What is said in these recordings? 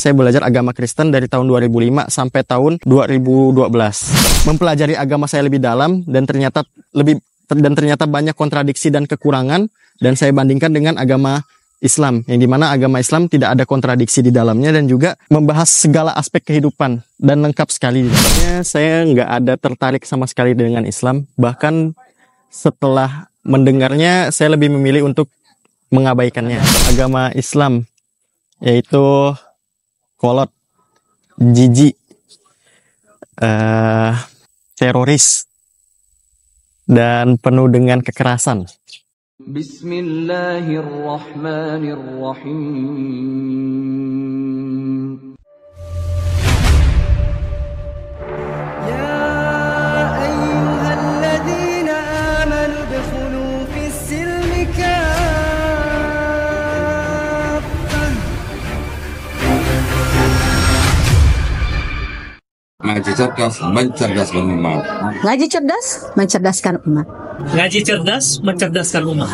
Saya belajar agama Kristen dari tahun 2005 sampai tahun 2012. Mempelajari agama saya lebih dalam dan ternyata lebih dan ternyata banyak kontradiksi dan kekurangan dan saya bandingkan dengan agama Islam yang dimana agama Islam tidak ada kontradiksi di dalamnya dan juga membahas segala aspek kehidupan dan lengkap sekali. Sebenarnya saya nggak ada tertarik sama sekali dengan Islam bahkan setelah mendengarnya saya lebih memilih untuk mengabaikannya agama Islam yaitu kolot, jijik, uh, teroris, dan penuh dengan kekerasan. Bismillahirrahmanirrahim. Ngaji cerdas mencerdaskan umat. Ngaji cerdas mencerdaskan umat. Ngaji cerdas mencerdaskan umat.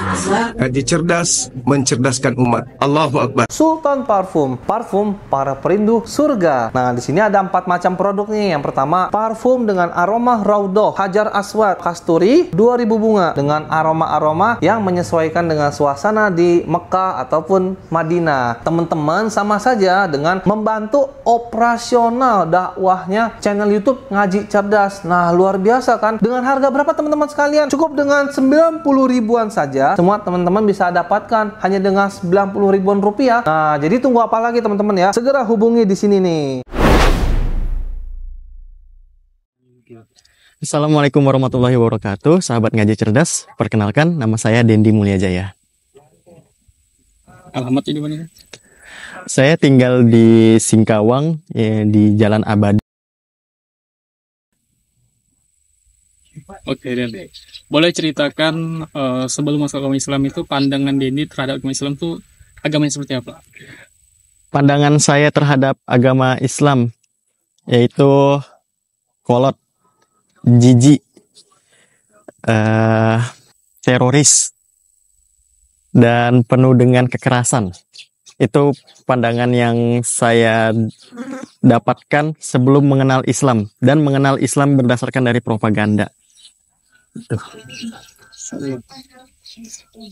Ngaji cerdas mencerdaskan umat. Allahu Akbar. Sultan Parfum, parfum para perindu surga. Nah, di sini ada empat macam produk nih. Yang pertama, parfum dengan aroma raudhah, hajar aswad, kasturi, 2000 bunga dengan aroma-aroma yang menyesuaikan dengan suasana di Mekah ataupun Madinah. Teman-teman sama saja dengan membantu operasional dakwahnya channel YouTube Ngaji Cerdas. Nah, luar biasa kan? Dengan harga berapa teman-teman sekalian? Cukup dengan 90 ribuan saja, semua teman-teman bisa dapatkan hanya dengan 90 ribuan rupiah. Nah, jadi tunggu apa lagi teman-teman ya? Segera hubungi di sini nih. Assalamualaikum warahmatullahi wabarakatuh, sahabat ngaji cerdas. Perkenalkan, nama saya Dendi Mulyajaya. Alamatnya mana? Saya tinggal di Singkawang, ya, di Jalan Abadi. Oke Dendi. boleh ceritakan uh, sebelum masuk agama Islam itu pandangan Dendi terhadap agama Islam itu agama seperti apa? Pandangan saya terhadap agama Islam yaitu kolot, jijik, uh, teroris, dan penuh dengan kekerasan. Itu pandangan yang saya dapatkan sebelum mengenal Islam dan mengenal Islam berdasarkan dari propaganda.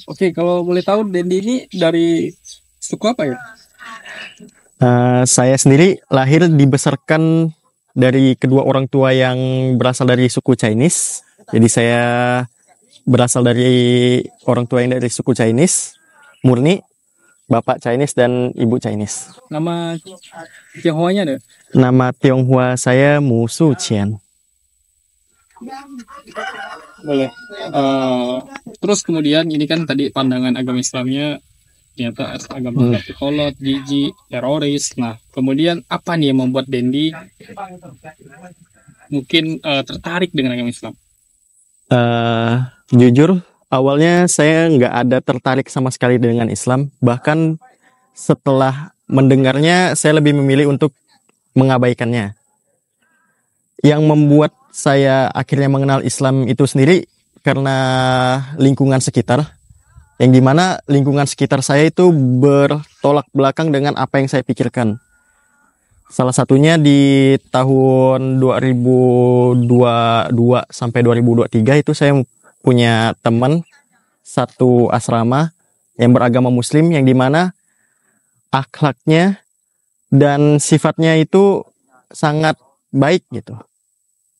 Oke, kalau boleh tahu Dendi ini dari suku apa ya? Uh, saya sendiri lahir dibesarkan dari kedua orang tua yang berasal dari suku Chinese. Jadi saya berasal dari orang tua yang dari suku Chinese, murni bapak Chinese dan ibu Chinese. Nama tionghoa ada? Nama Tionghoa saya Musu Qian. Boleh. Uh, terus kemudian ini kan tadi pandangan agama Islamnya ternyata agama kolot, jijik, teroris. Nah, kemudian apa nih yang membuat Dendi mungkin uh, tertarik dengan agama Islam? Uh, jujur, awalnya saya nggak ada tertarik sama sekali dengan Islam. Bahkan setelah mendengarnya, saya lebih memilih untuk mengabaikannya. Yang membuat saya akhirnya mengenal Islam itu sendiri karena lingkungan sekitar yang dimana lingkungan sekitar saya itu bertolak belakang dengan apa yang saya pikirkan. Salah satunya di tahun 2022 sampai 2023 itu saya punya teman satu asrama yang beragama muslim yang dimana akhlaknya dan sifatnya itu sangat baik gitu.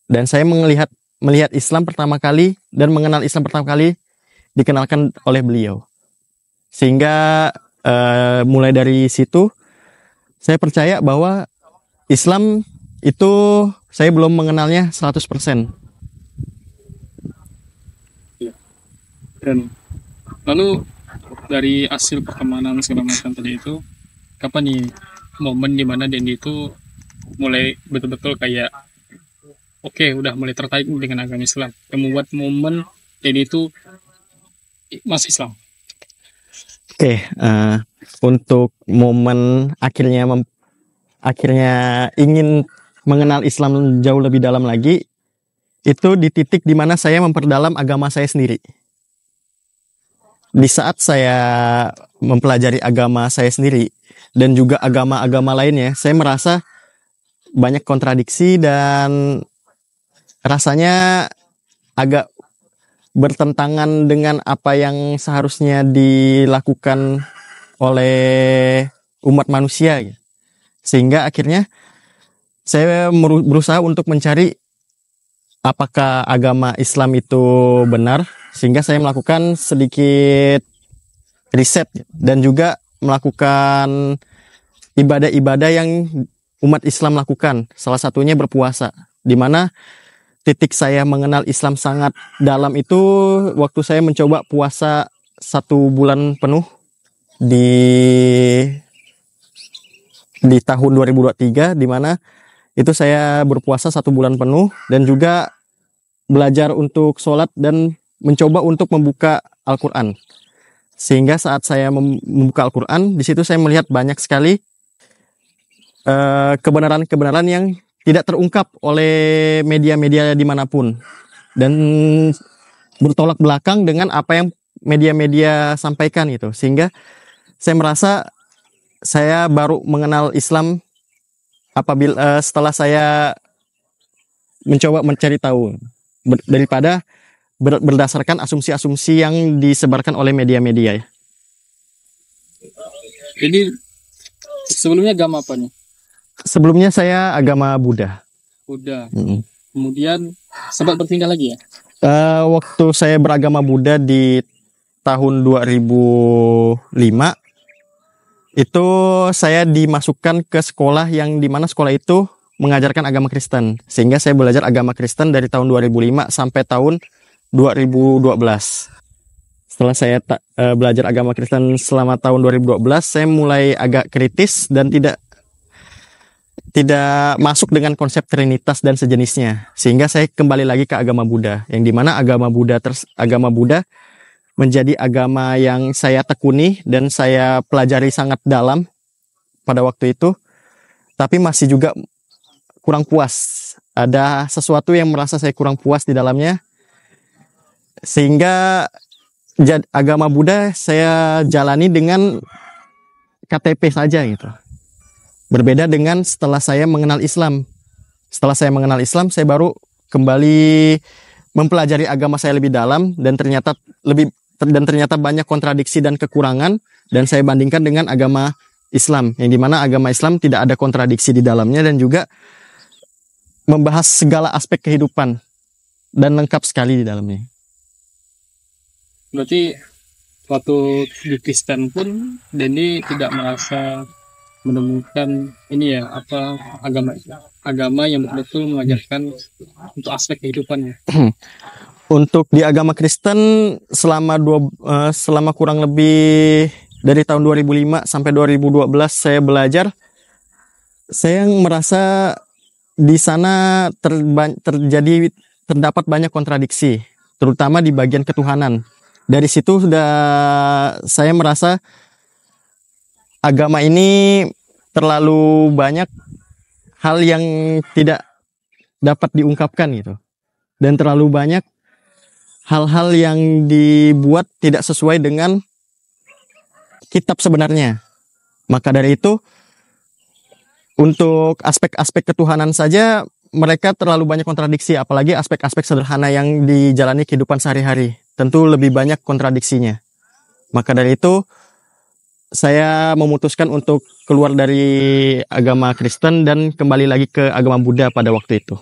Dan saya melihat melihat Islam pertama kali dan mengenal Islam pertama kali dikenalkan oleh beliau. Sehingga uh, mulai dari situ saya percaya bahwa Islam itu saya belum mengenalnya 100%. Ya. Dan lalu dari hasil pertemanan segala macam tadi itu kapan nih momen dimana Dendi itu mulai betul-betul kayak oke okay, udah mulai tertarik dengan agama Islam yang membuat momen jadi itu masih Islam oke okay, uh, eh, untuk momen akhirnya mem akhirnya ingin mengenal Islam jauh lebih dalam lagi itu di titik di mana saya memperdalam agama saya sendiri di saat saya mempelajari agama saya sendiri dan juga agama-agama lainnya, saya merasa banyak kontradiksi dan rasanya agak bertentangan dengan apa yang seharusnya dilakukan oleh umat manusia ya. sehingga akhirnya saya berusaha untuk mencari apakah agama Islam itu benar sehingga saya melakukan sedikit riset ya. dan juga melakukan ibadah-ibadah yang umat Islam lakukan salah satunya berpuasa di mana titik saya mengenal Islam sangat dalam itu waktu saya mencoba puasa satu bulan penuh di di tahun 2023 di mana itu saya berpuasa satu bulan penuh dan juga belajar untuk sholat dan mencoba untuk membuka Al-Quran sehingga saat saya membuka Al-Quran di situ saya melihat banyak sekali eh, kebenaran-kebenaran uh, kebenaran -kebenaran yang tidak terungkap oleh media-media dimanapun dan bertolak belakang dengan apa yang media-media sampaikan itu, sehingga saya merasa saya baru mengenal Islam apabila eh, setelah saya mencoba mencari tahu daripada berdasarkan asumsi-asumsi yang disebarkan oleh media-media ya. Jadi sebelumnya agama apa nih? Sebelumnya saya agama Buddha. Buddha. -hmm. Kemudian sempat bertinggal lagi ya? Uh, waktu saya beragama Buddha di tahun 2005 itu saya dimasukkan ke sekolah yang dimana sekolah itu mengajarkan agama Kristen sehingga saya belajar agama Kristen dari tahun 2005 sampai tahun 2012 setelah saya eh, belajar agama Kristen selama tahun 2012 saya mulai agak kritis dan tidak tidak masuk dengan konsep trinitas dan sejenisnya sehingga saya kembali lagi ke agama Buddha yang dimana agama Buddha ter agama Buddha menjadi agama yang saya tekuni dan saya pelajari sangat dalam pada waktu itu tapi masih juga kurang puas ada sesuatu yang merasa saya kurang puas di dalamnya sehingga agama Buddha saya jalani dengan KTP saja gitu Berbeda dengan setelah saya mengenal Islam. Setelah saya mengenal Islam, saya baru kembali mempelajari agama saya lebih dalam dan ternyata lebih dan ternyata banyak kontradiksi dan kekurangan dan saya bandingkan dengan agama Islam yang dimana agama Islam tidak ada kontradiksi di dalamnya dan juga membahas segala aspek kehidupan dan lengkap sekali di dalamnya. Berarti waktu di Kristen pun Denny tidak merasa menemukan ini ya apa agama agama yang betul mengajarkan untuk aspek kehidupannya. Untuk di agama Kristen selama dua eh, selama kurang lebih dari tahun 2005 sampai 2012 saya belajar saya merasa di sana terjadi terdapat banyak kontradiksi terutama di bagian ketuhanan. Dari situ sudah saya merasa agama ini terlalu banyak hal yang tidak dapat diungkapkan gitu dan terlalu banyak hal-hal yang dibuat tidak sesuai dengan kitab sebenarnya. Maka dari itu untuk aspek-aspek ketuhanan saja mereka terlalu banyak kontradiksi apalagi aspek-aspek sederhana yang dijalani kehidupan sehari-hari. Tentu lebih banyak kontradiksinya. Maka dari itu saya memutuskan untuk keluar dari agama Kristen dan kembali lagi ke agama Buddha pada waktu itu.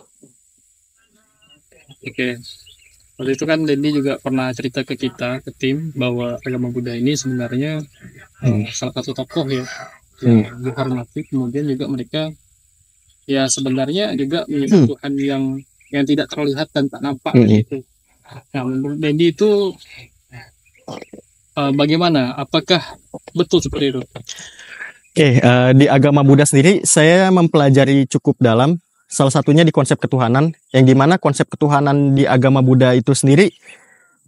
Oke. Waktu itu kan Denny juga pernah cerita ke kita, ke tim, bahwa agama Buddha ini sebenarnya eh, hmm. salah satu tokoh ya yang hmm. dihormati. Kemudian juga mereka ya sebenarnya juga menyebut hmm. Tuhan yang yang tidak terlihat dan tak nampak hmm. gitu. Nah menurut Denny itu Eh, bagaimana? Apakah betul seperti itu? Oke, okay, uh, eh, di agama Buddha sendiri saya mempelajari cukup dalam. Salah satunya di konsep ketuhanan, yang dimana konsep ketuhanan di agama Buddha itu sendiri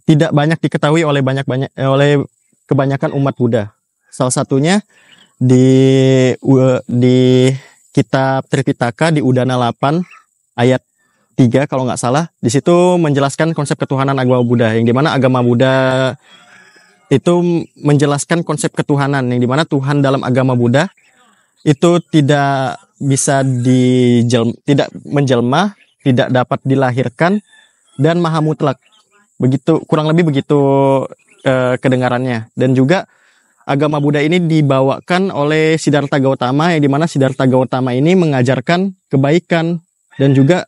tidak banyak diketahui oleh banyak banyak eh, oleh kebanyakan umat Buddha. Salah satunya di eh, di kitab Tripitaka di Udana 8 ayat 3 kalau nggak salah, di situ menjelaskan konsep ketuhanan agama Buddha, yang dimana agama Buddha itu menjelaskan konsep ketuhanan yang dimana Tuhan dalam agama Buddha itu tidak bisa dijelma, tidak menjelma, tidak dapat dilahirkan dan maha mutlak. Begitu kurang lebih begitu e, kedengarannya dan juga agama Buddha ini dibawakan oleh Siddhartha Gautama yang dimana Siddhartha Gautama ini mengajarkan kebaikan dan juga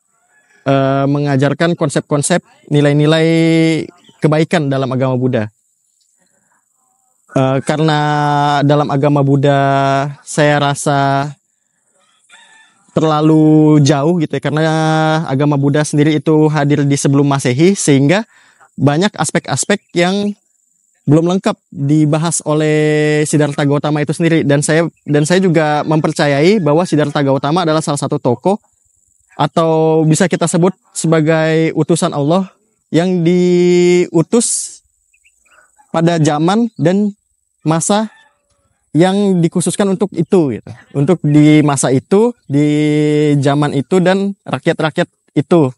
e, mengajarkan konsep-konsep nilai-nilai kebaikan dalam agama Buddha Eh, karena dalam agama Buddha saya rasa terlalu jauh gitu ya karena agama Buddha sendiri itu hadir di sebelum Masehi sehingga banyak aspek-aspek yang belum lengkap dibahas oleh Siddhartha Gautama itu sendiri dan saya dan saya juga mempercayai bahwa Siddhartha Gautama adalah salah satu tokoh atau bisa kita sebut sebagai utusan Allah yang diutus pada zaman dan masa yang dikhususkan untuk itu gitu. Untuk di masa itu, di zaman itu dan rakyat-rakyat itu.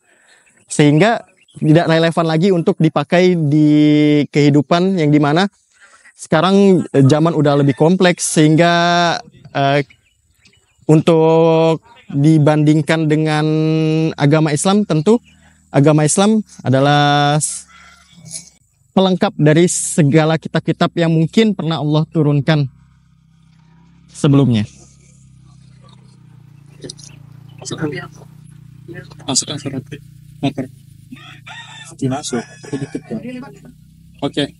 Sehingga tidak relevan lagi untuk dipakai di kehidupan yang dimana sekarang eh, zaman udah lebih kompleks sehingga uh, untuk dibandingkan dengan agama Islam tentu agama Islam adalah pelengkap dari segala kitab-kitab yang mungkin pernah Allah turunkan sebelumnya. Masukkan surat motor. Dimasuk. Oke.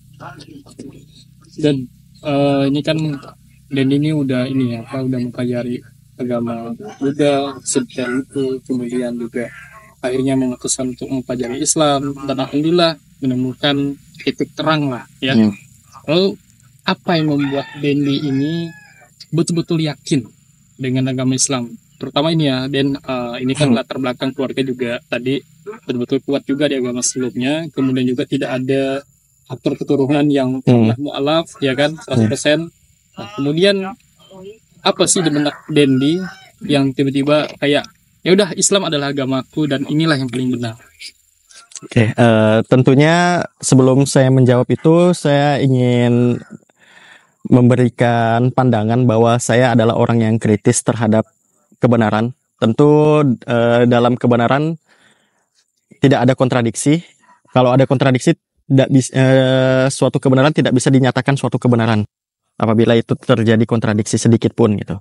Dan uh, ini kan dan ini udah ini ya, apa udah mempelajari agama Buddha, sedang itu kemudian juga akhirnya memutuskan untuk mempelajari Islam dan alhamdulillah menemukan titik terang lah ya. Hmm. Lalu apa yang membuat Dendi ini betul-betul yakin dengan agama Islam? Terutama ini ya, Dan uh, eh, ini kan hmm. latar belakang keluarga juga tadi betul-betul kuat juga di agama sebelumnya. Kemudian juga tidak ada aktor keturunan yang hmm. mualaf ya kan 100%. Hmm. Nah, kemudian apa sih di benak Dendi yang tiba-tiba kayak ya udah Islam adalah agamaku dan inilah yang paling benar. Oke, okay, uh, eh, tentunya sebelum saya menjawab itu, saya ingin memberikan pandangan bahwa saya adalah orang yang kritis terhadap kebenaran. Tentu uh, dalam kebenaran tidak ada kontradiksi. Kalau ada kontradiksi, tidak bisa uh, eh, suatu kebenaran tidak bisa dinyatakan suatu kebenaran apabila itu terjadi kontradiksi sedikit pun gitu.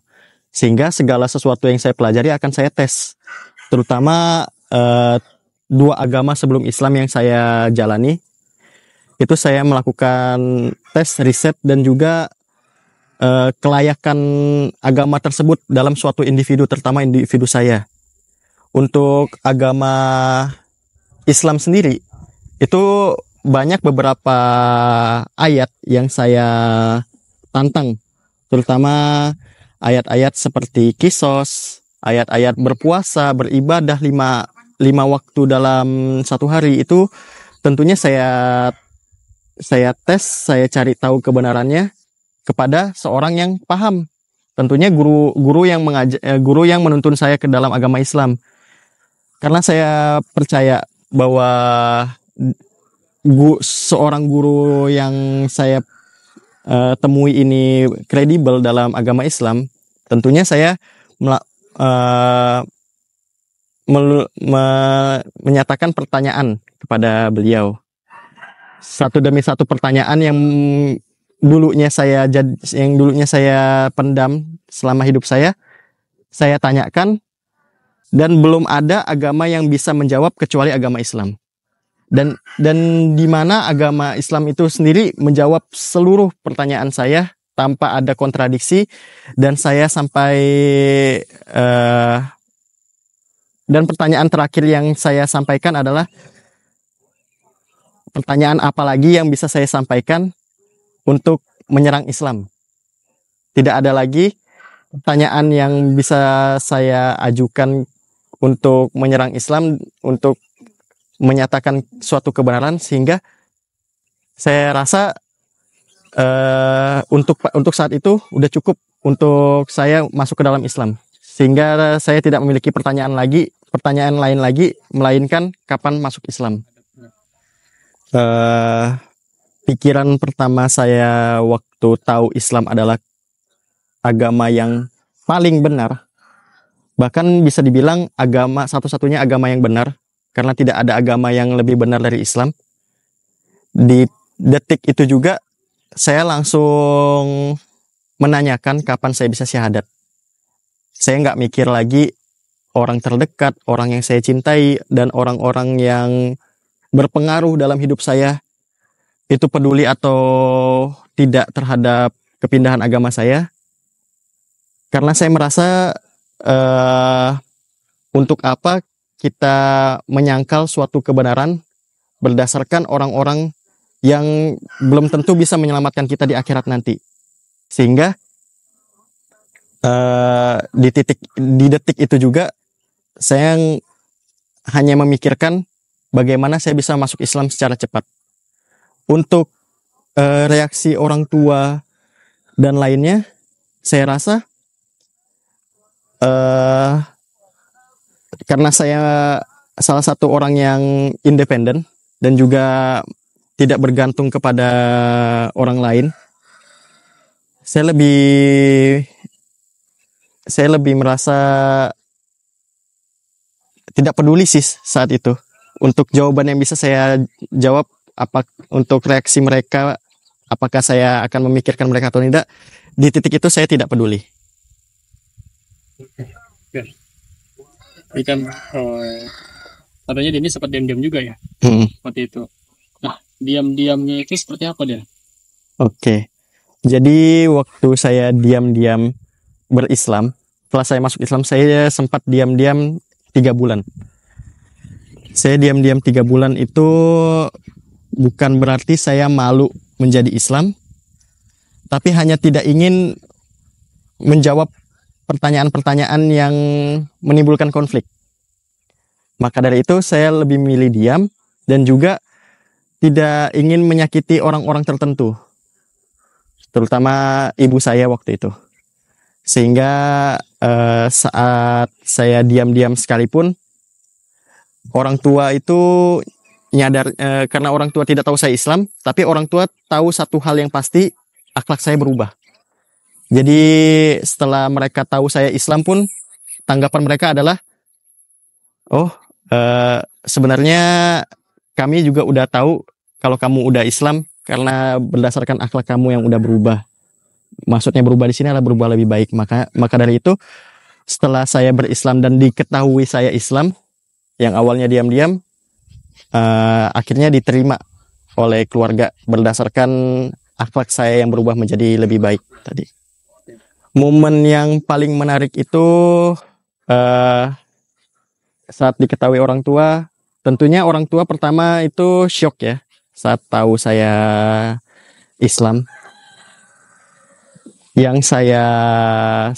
Sehingga segala sesuatu yang saya pelajari akan saya tes, terutama uh, dua agama sebelum Islam yang saya jalani itu saya melakukan tes riset dan juga uh, kelayakan agama tersebut dalam suatu individu terutama individu saya untuk agama Islam sendiri itu banyak beberapa ayat yang saya tantang terutama ayat-ayat seperti kisos ayat-ayat berpuasa beribadah lima lima waktu dalam satu hari itu tentunya saya saya tes, saya cari tahu kebenarannya kepada seorang yang paham. Tentunya guru guru yang mengajak eh, guru yang menuntun saya ke dalam agama Islam. Karena saya percaya bahwa gu, seorang guru yang saya uh, temui ini kredibel dalam agama Islam, tentunya saya uh, me, menyatakan pertanyaan kepada beliau. Satu demi satu pertanyaan yang dulunya saya jad, yang dulunya saya pendam selama hidup saya, saya tanyakan dan belum ada agama yang bisa menjawab kecuali agama Islam. Dan dan di mana agama Islam itu sendiri menjawab seluruh pertanyaan saya tanpa ada kontradiksi dan saya sampai uh, dan pertanyaan terakhir yang saya sampaikan adalah pertanyaan apa lagi yang bisa saya sampaikan untuk menyerang Islam? Tidak ada lagi pertanyaan yang bisa saya ajukan untuk menyerang Islam, untuk menyatakan suatu kebenaran sehingga saya rasa uh, untuk untuk saat itu udah cukup untuk saya masuk ke dalam Islam sehingga saya tidak memiliki pertanyaan lagi pertanyaan lain lagi melainkan kapan masuk Islam. Uh, pikiran pertama saya waktu tahu Islam adalah agama yang paling benar. Bahkan bisa dibilang agama satu-satunya agama yang benar karena tidak ada agama yang lebih benar dari Islam. Di detik itu juga saya langsung menanyakan kapan saya bisa syahadat. Saya nggak mikir lagi orang terdekat, orang yang saya cintai, dan orang-orang yang berpengaruh dalam hidup saya itu peduli atau tidak terhadap kepindahan agama saya. Karena saya merasa uh, untuk apa kita menyangkal suatu kebenaran berdasarkan orang-orang yang belum tentu bisa menyelamatkan kita di akhirat nanti. Sehingga uh, di titik di detik itu juga saya hanya memikirkan bagaimana saya bisa masuk Islam secara cepat. Untuk e, reaksi orang tua dan lainnya, saya rasa e, karena saya salah satu orang yang independen dan juga tidak bergantung kepada orang lain, saya lebih saya lebih merasa tidak peduli sih saat itu untuk jawaban yang bisa saya jawab apa untuk reaksi mereka apakah saya akan memikirkan mereka atau tidak di titik itu saya tidak peduli ikan oh, eh, katanya ini sempat diam-diam juga ya hmm. seperti itu nah diam-diamnya itu seperti apa dia oke jadi waktu saya diam-diam berislam setelah saya masuk Islam saya sempat diam-diam tiga bulan saya diam-diam tiga bulan itu bukan berarti saya malu menjadi Islam tapi hanya tidak ingin menjawab pertanyaan-pertanyaan yang menimbulkan konflik maka dari itu saya lebih milih diam dan juga tidak ingin menyakiti orang-orang tertentu terutama ibu saya waktu itu sehingga uh, saat saya diam-diam sekalipun orang tua itu nyadar uh, karena orang tua tidak tahu saya Islam, tapi orang tua tahu satu hal yang pasti akhlak saya berubah. Jadi setelah mereka tahu saya Islam pun tanggapan mereka adalah oh uh, sebenarnya kami juga udah tahu kalau kamu udah Islam karena berdasarkan akhlak kamu yang udah berubah maksudnya berubah di sini adalah berubah lebih baik. Maka maka dari itu setelah saya berislam dan diketahui saya Islam yang awalnya diam-diam uh, akhirnya diterima oleh keluarga berdasarkan akhlak saya yang berubah menjadi lebih baik tadi. Momen yang paling menarik itu uh, saat diketahui orang tua, tentunya orang tua pertama itu syok ya saat tahu saya Islam yang saya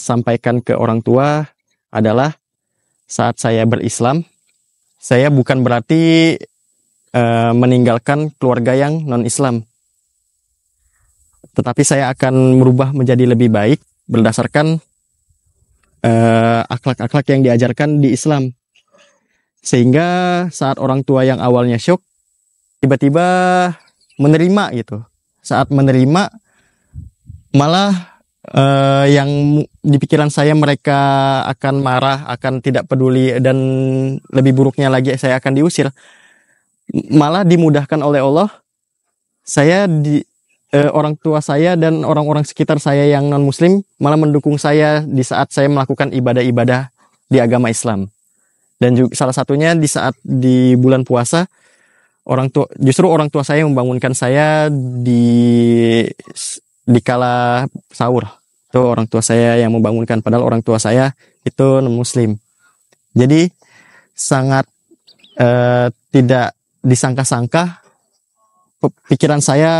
sampaikan ke orang tua adalah saat saya berislam, saya bukan berarti e, meninggalkan keluarga yang non-Islam, tetapi saya akan merubah menjadi lebih baik berdasarkan eh, akhlak-akhlak e, yang diajarkan di Islam, sehingga saat orang tua yang awalnya syok tiba-tiba menerima gitu, saat menerima malah uh, yang di pikiran saya mereka akan marah, akan tidak peduli dan lebih buruknya lagi saya akan diusir. Malah dimudahkan oleh Allah. Saya di uh, orang tua saya dan orang-orang sekitar saya yang non muslim malah mendukung saya di saat saya melakukan ibadah-ibadah di agama Islam. Dan juga salah satunya di saat di bulan puasa orang tua justru orang tua saya membangunkan saya di di kala sahur itu orang tua saya yang membangunkan padahal orang tua saya itu non muslim jadi sangat eh, tidak disangka-sangka pikiran saya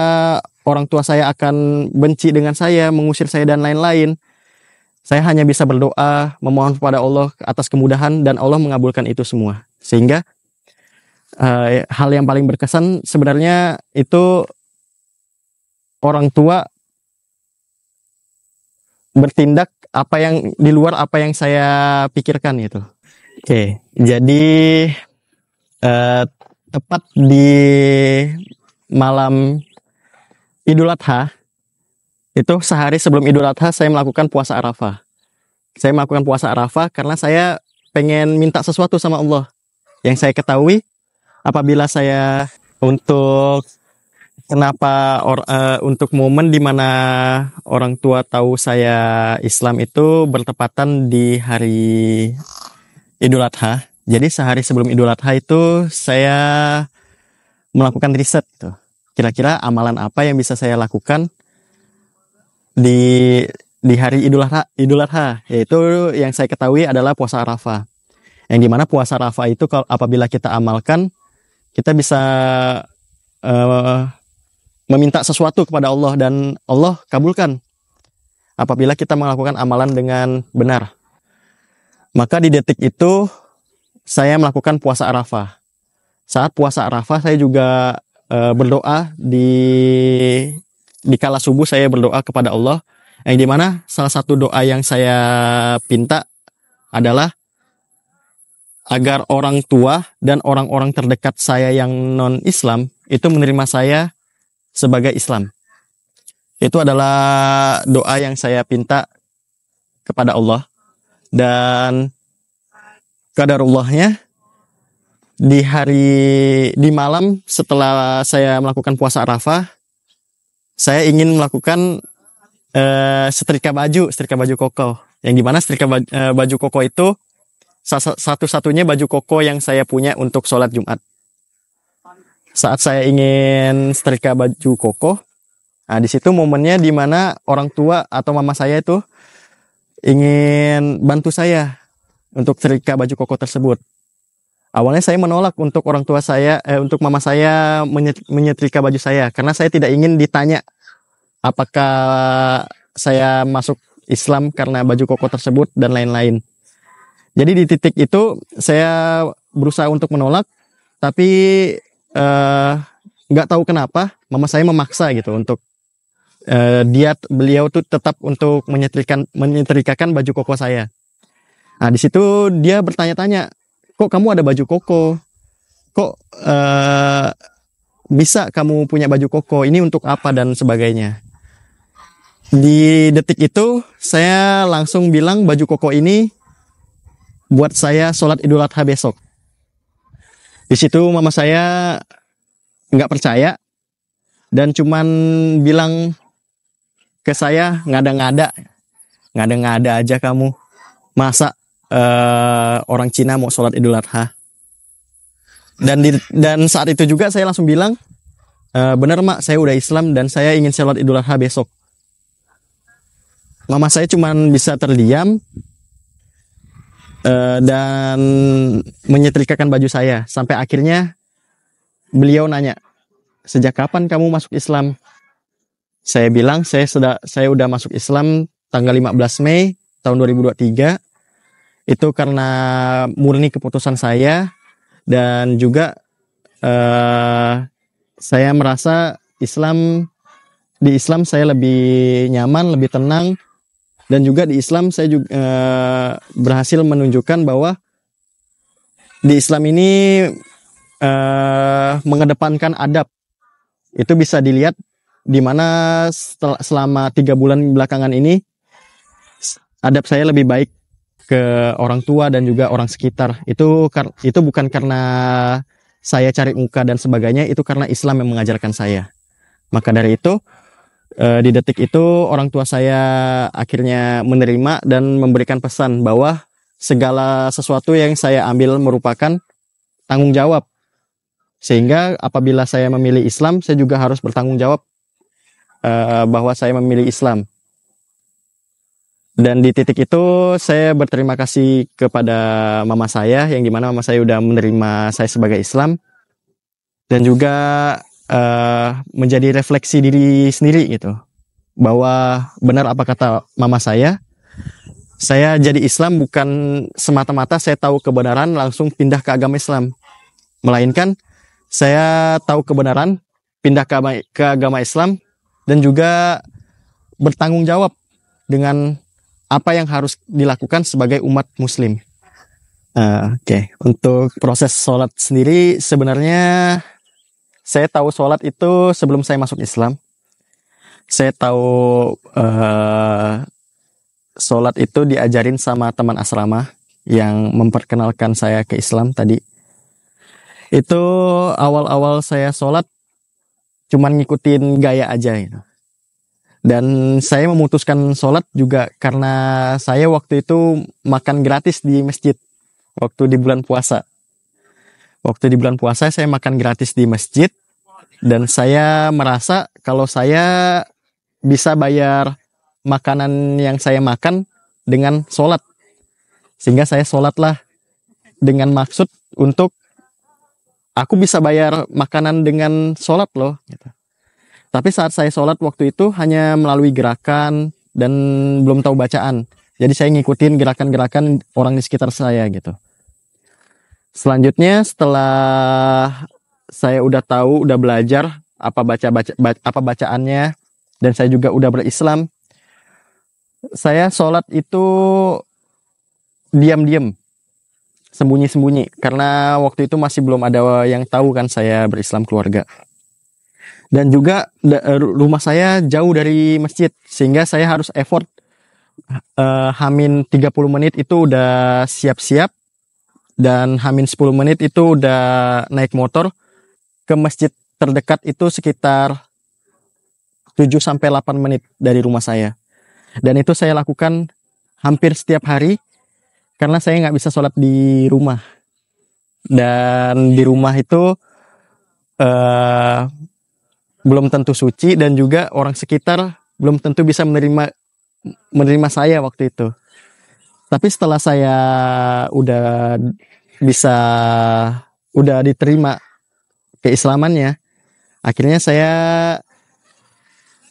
orang tua saya akan benci dengan saya mengusir saya dan lain-lain saya hanya bisa berdoa memohon kepada Allah atas kemudahan dan Allah mengabulkan itu semua sehingga uh, hal yang paling berkesan sebenarnya itu orang tua bertindak apa yang di luar apa yang saya pikirkan gitu. Oke, okay. jadi uh, tepat di malam Idul Adha itu sehari sebelum Idul Adha saya melakukan puasa Arafah. Saya melakukan puasa Arafah karena saya pengen minta sesuatu sama Allah yang saya ketahui apabila saya untuk kenapa or, uh, untuk momen dimana orang tua tahu saya Islam itu bertepatan di hari Idul Adha. Jadi sehari sebelum Idul Adha itu saya melakukan riset gitu. Kira-kira amalan apa yang bisa saya lakukan di di hari Idul Adha, Idul Adha yaitu yang saya ketahui adalah puasa Arafah. Yang dimana puasa Arafah itu kalau apabila kita amalkan kita bisa uh, meminta sesuatu kepada Allah dan Allah kabulkan apabila kita melakukan amalan dengan benar. Maka di detik itu saya melakukan puasa Arafah. Saat puasa Arafah saya juga e, berdoa di di kala subuh saya berdoa kepada Allah yang dimana salah satu doa yang saya pinta adalah agar orang tua dan orang-orang terdekat saya yang non Islam itu menerima saya sebagai Islam. Itu adalah doa yang saya pinta kepada Allah dan kadarullahnya di hari di malam setelah saya melakukan puasa Arafah saya ingin melakukan uh, setrika baju setrika baju koko yang gimana setrika baju, uh, eh, baju koko itu satu-satunya baju koko yang saya punya untuk sholat Jumat saat saya ingin setrika baju koko nah di situ momennya di mana orang tua atau mama saya itu ingin bantu saya untuk setrika baju koko tersebut awalnya saya menolak untuk orang tua saya eh, untuk mama saya menyetrika baju saya karena saya tidak ingin ditanya apakah saya masuk Islam karena baju koko tersebut dan lain-lain jadi di titik itu saya berusaha untuk menolak tapi Eh, nggak uh, tahu kenapa mama saya memaksa gitu untuk uh, dia beliau tuh tetap untuk menyetrikan menyetrikakan baju koko saya. Nah di situ dia bertanya-tanya, kok kamu ada baju koko? Kok uh, bisa kamu punya baju koko? Ini untuk apa dan sebagainya? Di detik itu saya langsung bilang baju koko ini buat saya sholat idul adha besok. Di situ mama saya nggak percaya dan cuman bilang ke saya nggak ada nggak ada nggak ada aja kamu. Masa uh, orang Cina mau sholat Idul Adha? Dan di, dan saat itu juga saya langsung bilang, e, bener mak, saya udah Islam dan saya ingin sholat Idul Adha besok. Mama saya cuman bisa terdiam Eh, dan menyetrikakan baju saya sampai akhirnya beliau nanya sejak kapan kamu masuk Islam saya bilang saya sudah saya udah masuk Islam tanggal 15 Mei tahun 2023 itu karena murni keputusan saya dan juga uh, saya merasa Islam di Islam saya lebih nyaman lebih tenang dan juga di Islam saya juga uh, berhasil menunjukkan bahwa di Islam ini uh, mengedepankan adab. Itu bisa dilihat di mana selama tiga bulan belakangan ini adab saya lebih baik ke orang tua dan juga orang sekitar. Itu itu bukan karena saya cari muka dan sebagainya, itu karena Islam yang mengajarkan saya. Maka dari itu, uh, di detik itu orang tua saya akhirnya menerima dan memberikan pesan bahwa segala sesuatu yang saya ambil merupakan tanggung jawab. Sehingga apabila saya memilih Islam, saya juga harus bertanggung jawab uh, bahwa saya memilih Islam. Dan di titik itu saya berterima kasih kepada mama saya yang dimana mama saya sudah menerima saya sebagai Islam. Dan juga uh, menjadi refleksi diri sendiri gitu bahwa benar apa kata mama saya saya jadi Islam bukan semata-mata saya tahu kebenaran langsung pindah ke agama Islam melainkan saya tahu kebenaran pindah ke agama, ke agama Islam dan juga bertanggung jawab dengan apa yang harus dilakukan sebagai umat Muslim. Uh, Oke, okay. untuk proses sholat sendiri sebenarnya saya tahu sholat itu sebelum saya masuk Islam. Saya tahu uh, sholat itu diajarin sama teman asrama yang memperkenalkan saya ke Islam tadi. Itu awal-awal saya sholat cuman ngikutin gaya aja gitu. Dan saya memutuskan sholat juga karena saya waktu itu makan gratis di masjid waktu di bulan puasa. Waktu di bulan puasa saya makan gratis di masjid dan saya merasa kalau saya bisa bayar makanan yang saya makan dengan sholat. Sehingga saya sholatlah dengan maksud untuk aku bisa bayar makanan dengan sholat loh. Gitu. Tapi saat saya sholat waktu itu hanya melalui gerakan dan belum tahu bacaan. Jadi saya ngikutin gerakan-gerakan orang di sekitar saya gitu. Selanjutnya setelah saya udah tahu, udah belajar apa baca baca apa bacaannya dan saya juga udah berislam. Saya sholat itu diam-diam, sembunyi-sembunyi karena waktu itu masih belum ada yang tahu kan saya berislam keluarga. Dan juga rumah saya jauh dari masjid sehingga saya harus effort uh, hamin 30 menit itu udah siap-siap dan hamin 10 menit itu udah naik motor ke masjid terdekat itu sekitar 7 sampai 8 menit dari rumah saya. Dan itu saya lakukan hampir setiap hari karena saya nggak bisa sholat di rumah. Dan di rumah itu uh, belum tentu suci dan juga orang sekitar belum tentu bisa menerima menerima saya waktu itu. Tapi setelah saya udah bisa udah diterima keislamannya akhirnya saya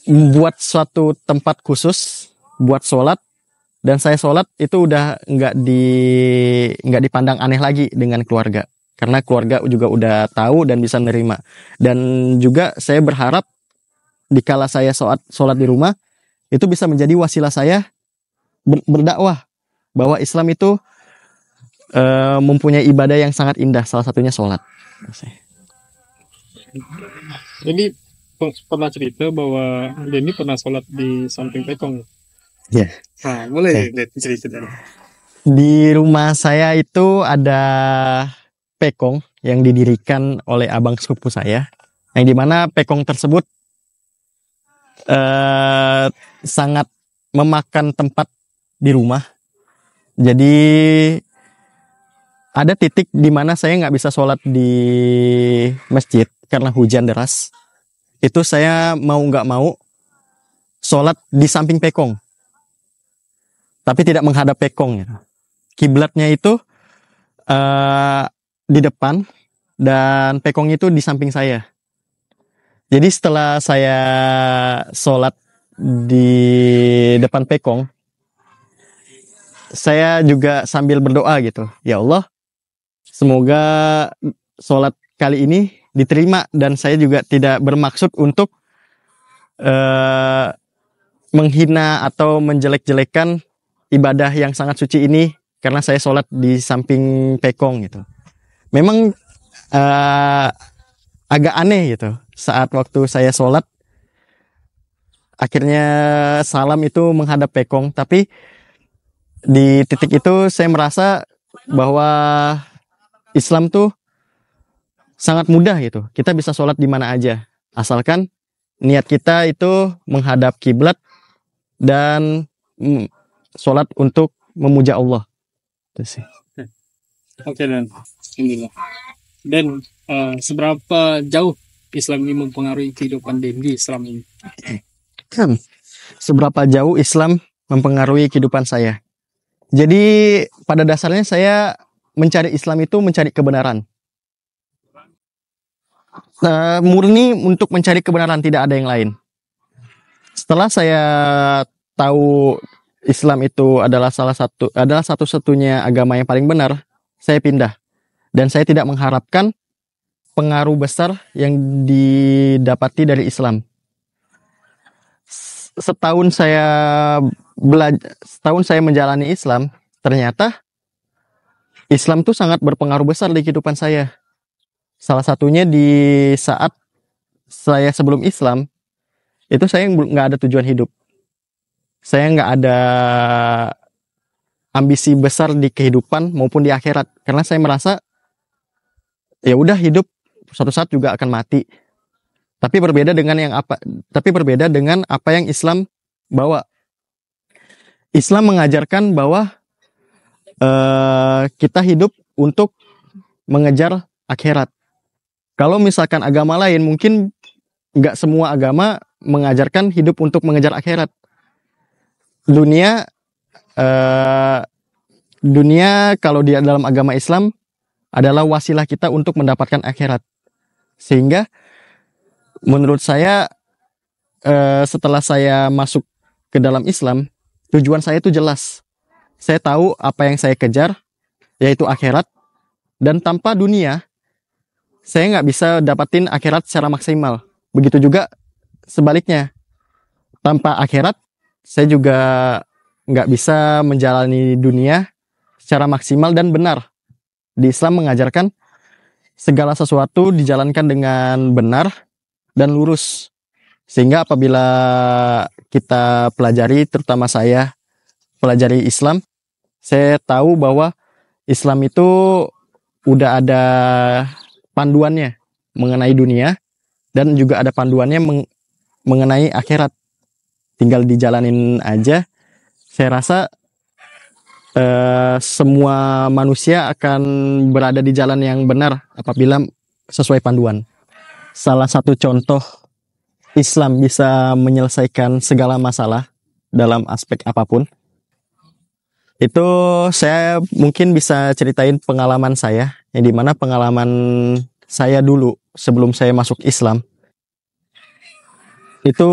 membuat suatu tempat khusus buat sholat dan saya sholat itu udah nggak di nggak dipandang aneh lagi dengan keluarga karena keluarga juga udah tahu dan bisa menerima dan juga saya berharap dikala saya sholat sholat di rumah itu bisa menjadi wasilah saya berdakwah bahwa Islam itu uh, mempunyai ibadah yang sangat indah salah satunya sholat. Ini pernah cerita bahwa Denny pernah sholat di samping pekong. Ya. Nah, boleh ya. cerita Di rumah saya itu ada pekong yang didirikan oleh abang sepupu saya. Yang dimana pekong tersebut eh, sangat memakan tempat di rumah. Jadi ada titik di mana saya nggak bisa sholat di masjid karena hujan deras itu saya mau nggak mau sholat di samping pekong tapi tidak menghadap pekong ya kiblatnya itu uh, di depan dan pekong itu di samping saya jadi setelah saya sholat di depan pekong saya juga sambil berdoa gitu ya Allah semoga sholat kali ini diterima dan saya juga tidak bermaksud untuk uh, menghina atau menjelek-jelekan ibadah yang sangat suci ini karena saya sholat di samping pekong gitu. Memang uh, agak aneh gitu saat waktu saya sholat akhirnya salam itu menghadap pekong tapi di titik itu saya merasa bahwa Islam tuh sangat mudah gitu. Kita bisa sholat di mana aja, asalkan niat kita itu menghadap kiblat dan mm, sholat untuk memuja Allah. Itu sih. Oke okay, dan inilah Dan uh, seberapa jauh Islam ini mempengaruhi kehidupan Dendi Islam ini? Kan. Seberapa jauh Islam mempengaruhi kehidupan saya? Jadi pada dasarnya saya mencari Islam itu mencari kebenaran Eh, murni untuk mencari kebenaran, tidak ada yang lain. Setelah saya tahu Islam itu adalah salah satu adalah satu-satunya agama yang paling benar, saya pindah. Dan saya tidak mengharapkan pengaruh besar yang didapati dari Islam. Setahun saya belajar setahun saya menjalani Islam, ternyata Islam itu sangat berpengaruh besar di kehidupan saya. Salah satunya di saat saya sebelum Islam itu saya nggak ada tujuan hidup. Saya nggak ada ambisi besar di kehidupan maupun di akhirat karena saya merasa ya udah hidup suatu saat juga akan mati. Tapi berbeda dengan yang apa? Tapi berbeda dengan apa yang Islam bawa. Islam mengajarkan bahwa uh, kita hidup untuk mengejar akhirat. Kalau misalkan agama lain mungkin nggak semua agama mengajarkan hidup untuk mengejar akhirat. Dunia eh, dunia kalau di dalam agama Islam adalah wasilah kita untuk mendapatkan akhirat. Sehingga menurut saya eh, setelah saya masuk ke dalam Islam, tujuan saya itu jelas. Saya tahu apa yang saya kejar, yaitu akhirat, dan tanpa dunia, saya nggak bisa dapatin akhirat secara maksimal. Begitu juga sebaliknya. Tanpa akhirat, saya juga nggak bisa menjalani dunia secara maksimal dan benar. Di Islam mengajarkan segala sesuatu dijalankan dengan benar dan lurus. Sehingga apabila kita pelajari, terutama saya pelajari Islam, saya tahu bahwa Islam itu udah ada panduannya mengenai dunia dan juga ada panduannya meng mengenai akhirat. Tinggal dijalanin aja. Saya rasa eh, semua manusia akan berada di jalan yang benar apabila sesuai panduan. Salah satu contoh Islam bisa menyelesaikan segala masalah dalam aspek apapun. Itu saya mungkin bisa ceritain pengalaman saya yang dimana pengalaman saya dulu sebelum saya masuk Islam itu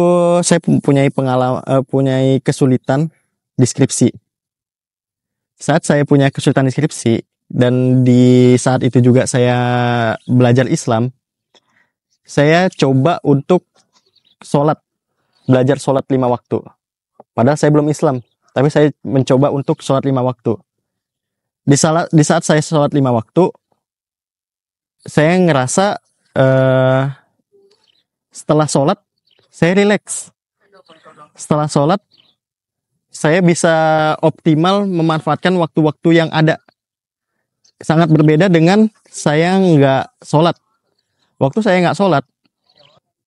saya mempunyai pengalaman punya eh, punyai kesulitan deskripsi saat saya punya kesulitan deskripsi dan di saat itu juga saya belajar Islam saya coba untuk sholat belajar sholat lima waktu padahal saya belum Islam tapi saya mencoba untuk sholat lima waktu di, saat di saat saya sholat lima waktu saya ngerasa uh, setelah sholat saya rileks setelah sholat saya bisa optimal memanfaatkan waktu-waktu yang ada sangat berbeda dengan saya nggak sholat waktu saya nggak sholat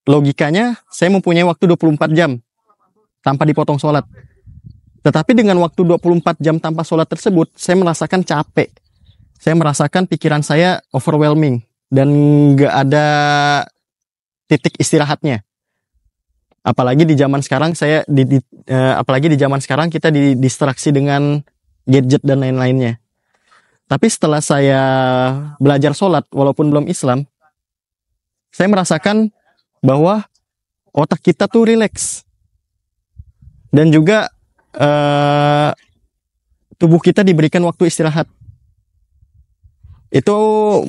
logikanya saya mempunyai waktu 24 jam tanpa dipotong sholat tetapi dengan waktu 24 jam tanpa sholat tersebut saya merasakan capek saya merasakan pikiran saya overwhelming dan nggak ada titik istirahatnya. Apalagi di zaman sekarang saya di, di uh, apalagi di zaman sekarang kita didistraksi dengan gadget dan lain-lainnya. Tapi setelah saya belajar sholat, walaupun belum Islam, saya merasakan bahwa otak kita tuh rileks dan juga uh, tubuh kita diberikan waktu istirahat. Itu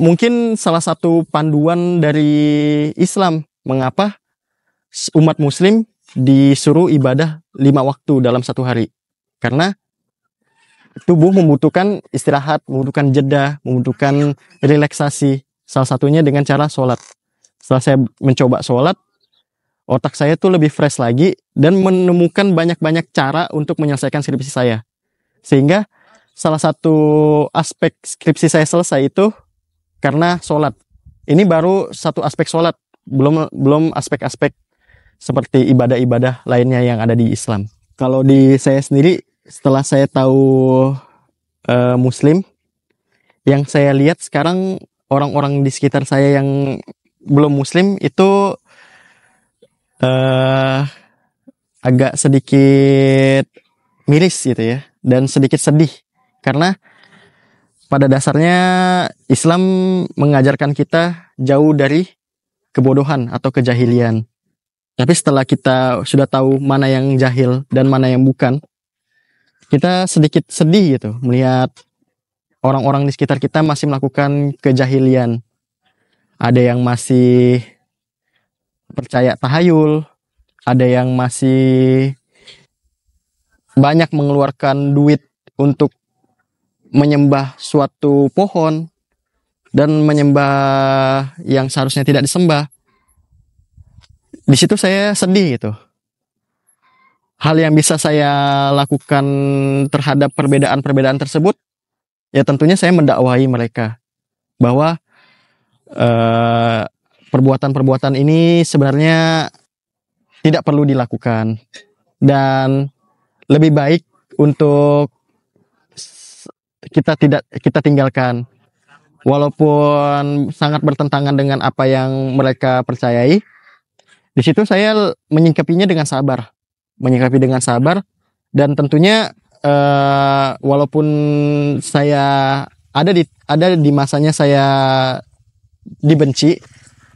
mungkin salah satu panduan dari Islam mengapa umat muslim disuruh ibadah lima waktu dalam satu hari. Karena tubuh membutuhkan istirahat, membutuhkan jeda, membutuhkan relaksasi. Salah satunya dengan cara sholat. Setelah saya mencoba sholat, otak saya tuh lebih fresh lagi dan menemukan banyak-banyak cara untuk menyelesaikan skripsi saya. Sehingga salah satu aspek skripsi saya selesai itu karena sholat. Ini baru satu aspek sholat, belum belum aspek-aspek seperti ibadah-ibadah lainnya yang ada di Islam. Kalau di saya sendiri, setelah saya tahu uh, Muslim, yang saya lihat sekarang orang-orang di sekitar saya yang belum Muslim itu uh, agak sedikit miris gitu ya dan sedikit sedih karena pada dasarnya Islam mengajarkan kita jauh dari kebodohan atau kejahilian. Tapi setelah kita sudah tahu mana yang jahil dan mana yang bukan, kita sedikit sedih gitu melihat orang-orang di sekitar kita masih melakukan kejahilian. Ada yang masih percaya tahayul, ada yang masih banyak mengeluarkan duit untuk menyembah suatu pohon dan menyembah yang seharusnya tidak disembah. Di situ saya sedih gitu. Hal yang bisa saya lakukan terhadap perbedaan-perbedaan tersebut, ya tentunya saya mendakwahi mereka bahwa perbuatan eh, perbuatan-perbuatan ini sebenarnya tidak perlu dilakukan dan lebih baik untuk kita tidak kita tinggalkan walaupun sangat bertentangan dengan apa yang mereka percayai di situ saya menyingkapinya dengan sabar menyingkapi dengan sabar dan tentunya uh, walaupun saya ada di ada di masanya saya dibenci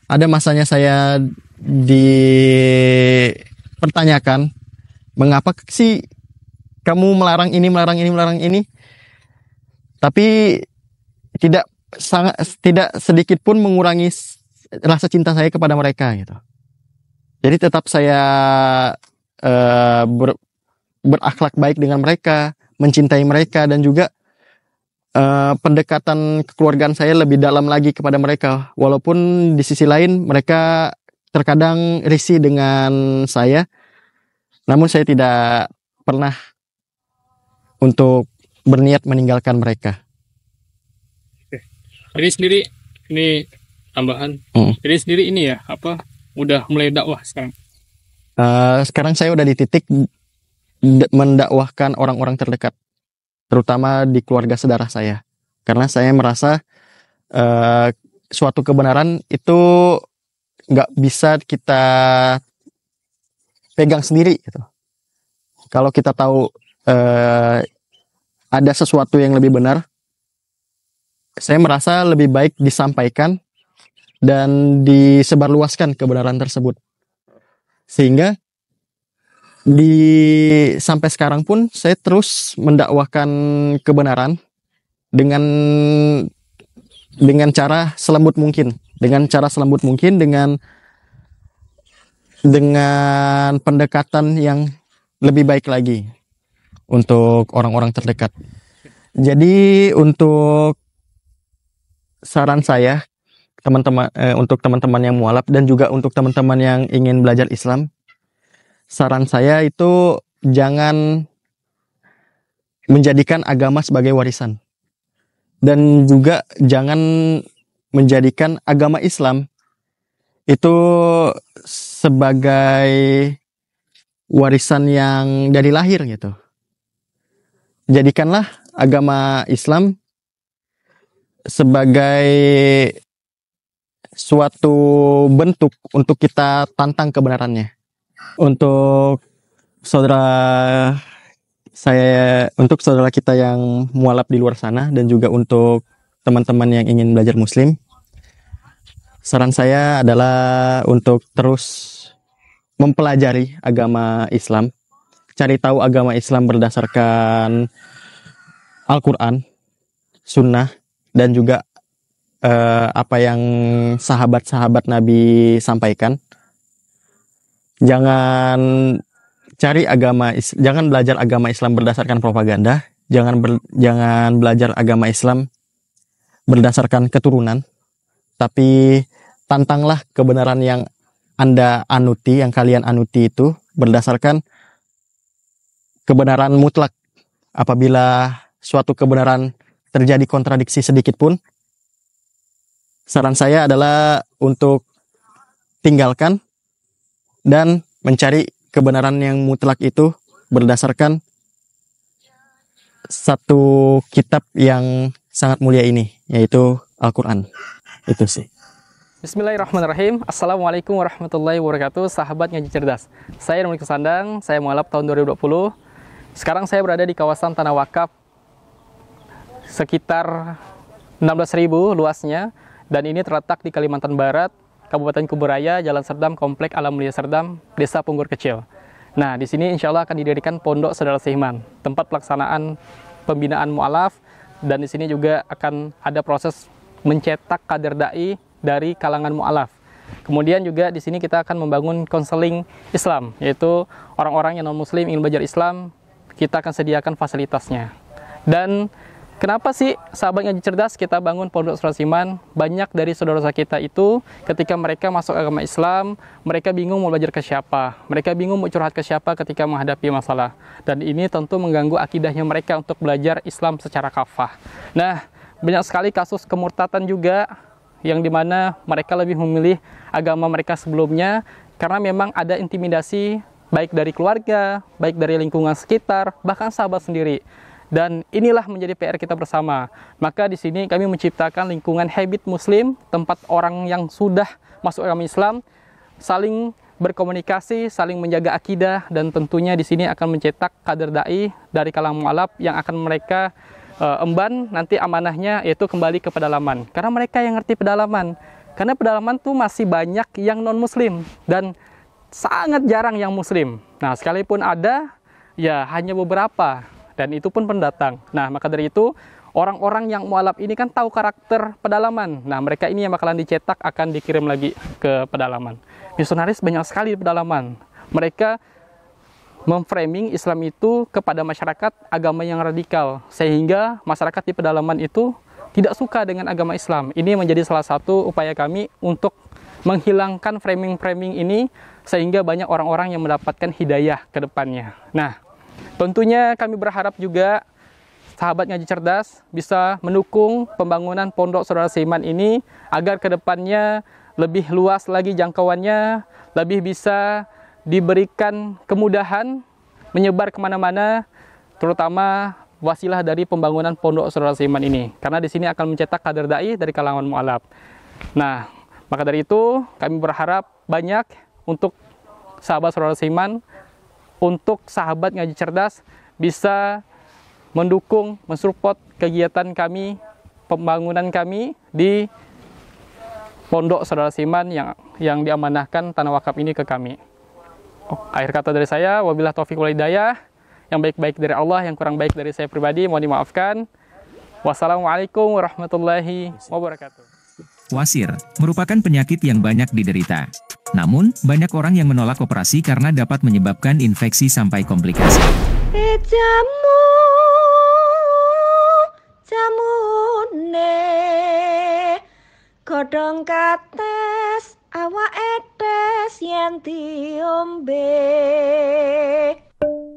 ada masanya saya dipertanyakan mengapa sih kamu melarang ini melarang ini melarang ini tapi tidak sangat tidak sedikit pun mengurangi rasa cinta saya kepada mereka gitu. Jadi tetap saya uh, ber, berakhlak baik dengan mereka, mencintai mereka dan juga uh, pendekatan kekeluargaan saya lebih dalam lagi kepada mereka. Walaupun di sisi lain mereka terkadang risih dengan saya, namun saya tidak pernah untuk berniat meninggalkan mereka. Jadi sendiri ini tambahan. Hmm. Jadi sendiri ini ya apa udah mulai dakwah sekarang? Uh, sekarang saya udah di titik mendakwahkan orang-orang terdekat, terutama di keluarga saudara saya, karena saya merasa uh, suatu kebenaran itu nggak bisa kita pegang sendiri gitu. Kalau kita tahu uh, ada sesuatu yang lebih benar, saya merasa lebih baik disampaikan dan disebarluaskan kebenaran tersebut. Sehingga di sampai sekarang pun saya terus mendakwahkan kebenaran dengan dengan cara selembut mungkin, dengan cara selembut mungkin dengan dengan pendekatan yang lebih baik lagi untuk orang-orang terdekat? Jadi untuk saran saya teman-teman eh, untuk teman-teman yang mualaf dan juga untuk teman-teman yang ingin belajar Islam, saran saya itu jangan menjadikan agama sebagai warisan dan juga jangan menjadikan agama Islam itu sebagai warisan yang dari lahir gitu jadikanlah agama Islam sebagai suatu bentuk untuk kita tantang kebenarannya. Untuk saudara saya untuk saudara kita yang mualaf di luar sana dan juga untuk teman-teman yang ingin belajar muslim. Saran saya adalah untuk terus mempelajari agama Islam cari tahu agama Islam berdasarkan Al-Quran, Sunnah, dan juga eh, apa yang sahabat-sahabat Nabi sampaikan. Jangan cari agama, jangan belajar agama Islam berdasarkan propaganda, jangan ber, jangan belajar agama Islam berdasarkan keturunan, tapi tantanglah kebenaran yang anda anuti, yang kalian anuti itu berdasarkan kebenaran mutlak. Apabila suatu kebenaran terjadi kontradiksi sedikit pun, saran saya adalah untuk tinggalkan dan mencari kebenaran yang mutlak itu berdasarkan satu kitab yang sangat mulia ini, yaitu Al-Quran. Itu sih. Bismillahirrahmanirrahim. Assalamualaikum warahmatullahi wabarakatuh. Sahabat ngaji cerdas. Saya Nurul Kesandang Saya mualaf tahun 2020 sekarang saya berada di kawasan tanah wakaf sekitar 16.000 luasnya dan ini terletak di Kalimantan Barat, Kabupaten Kuburaya, Jalan Serdam, Komplek Alam Mulia Serdam, Desa Punggur Kecil. Nah, di sini insya Allah akan didirikan Pondok Saudara Seiman, tempat pelaksanaan pembinaan mu'alaf, dan di sini juga akan ada proses mencetak kader da'i dari kalangan mu'alaf. Kemudian juga di sini kita akan membangun konseling Islam, yaitu orang-orang yang non-muslim ingin belajar Islam, kita akan sediakan fasilitasnya. Dan kenapa sih sahabat ngaji cerdas kita bangun pondok surat iman? Banyak dari saudara-saudara kita itu ketika mereka masuk agama Islam, mereka bingung mau belajar ke siapa. Mereka bingung mau curhat ke siapa ketika menghadapi masalah. Dan ini tentu mengganggu akidahnya mereka untuk belajar Islam secara kafah. Nah, banyak sekali kasus kemurtatan juga yang dimana mereka lebih memilih agama mereka sebelumnya karena memang ada intimidasi baik dari keluarga, baik dari lingkungan sekitar, bahkan sahabat sendiri. Dan inilah menjadi PR kita bersama. Maka di sini kami menciptakan lingkungan habit muslim, tempat orang yang sudah masuk agama Islam saling berkomunikasi, saling menjaga akidah dan tentunya di sini akan mencetak kader dai dari kalangan mualaf yang akan mereka uh, emban nanti amanahnya yaitu kembali ke pedalaman. Karena mereka yang ngerti pedalaman. Karena pedalaman tuh masih banyak yang non muslim dan sangat jarang yang muslim. Nah, sekalipun ada, ya hanya beberapa. Dan itu pun pendatang. Nah, maka dari itu, orang-orang yang mualaf ini kan tahu karakter pedalaman. Nah, mereka ini yang bakalan dicetak akan dikirim lagi ke pedalaman. Misionaris banyak sekali di pedalaman. Mereka memframing Islam itu kepada masyarakat agama yang radikal sehingga masyarakat di pedalaman itu tidak suka dengan agama Islam. Ini menjadi salah satu upaya kami untuk menghilangkan framing-framing ini sehingga banyak orang-orang yang mendapatkan hidayah ke depannya. Nah, tentunya kami berharap juga sahabat ngaji cerdas bisa mendukung pembangunan pondok saudara seiman ini agar ke depannya lebih luas lagi jangkauannya, lebih bisa diberikan kemudahan menyebar kemana-mana, terutama wasilah dari pembangunan pondok saudara seiman ini. Karena di sini akan mencetak kader dai dari kalangan mualaf. Nah, maka dari itu, kami berharap banyak untuk sahabat saudara Siman, untuk sahabat ngaji cerdas bisa mendukung, mensupport kegiatan kami, pembangunan kami di pondok saudara Siman yang yang diamanahkan tanah wakaf ini ke kami. Oh, akhir kata dari saya, wabillah taufiq wal hidayah. Yang baik-baik dari Allah, yang kurang baik dari saya pribadi mohon dimaafkan. Wassalamualaikum warahmatullahi wabarakatuh. Wasir, merupakan penyakit yang banyak diderita. Namun, banyak orang yang menolak operasi karena dapat menyebabkan infeksi sampai komplikasi. Eh, jamu, jamune, godong kates, awa etes yang diombe.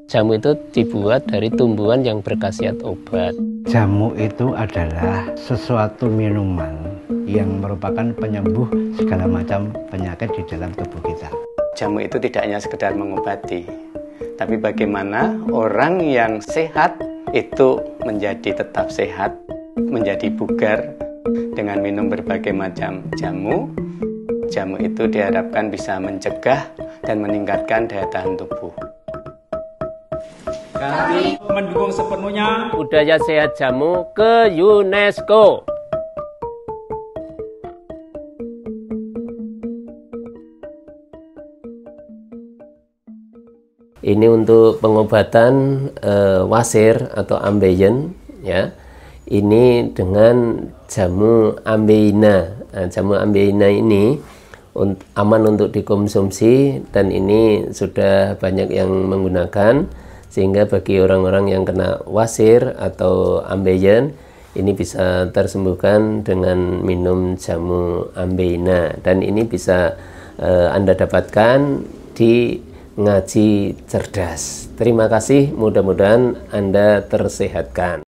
Jamu itu dibuat dari tumbuhan yang berkhasiat obat. Jamu itu adalah sesuatu minuman yang merupakan penyembuh segala macam penyakit di dalam tubuh kita. Jamu itu tidak hanya sekedar mengobati, tapi bagaimana orang yang sehat itu menjadi tetap sehat, menjadi bugar dengan minum berbagai macam jamu. Jamu itu diharapkan bisa mencegah dan meningkatkan daya tahan tubuh. Kami mendukung sepenuhnya budaya sehat jamu ke UNESCO. Ini untuk pengobatan uh, wasir atau ambeien ya. Ini dengan jamu ambeina. Nah, jamu ambeina ini aman untuk dikonsumsi dan ini sudah banyak yang menggunakan sehingga bagi orang-orang yang kena wasir atau ambeien ini bisa tersembuhkan dengan minum jamu ambeina dan ini bisa uh, Anda dapatkan di ngaji cerdas. Terima kasih, mudah-mudahan Anda tersehatkan.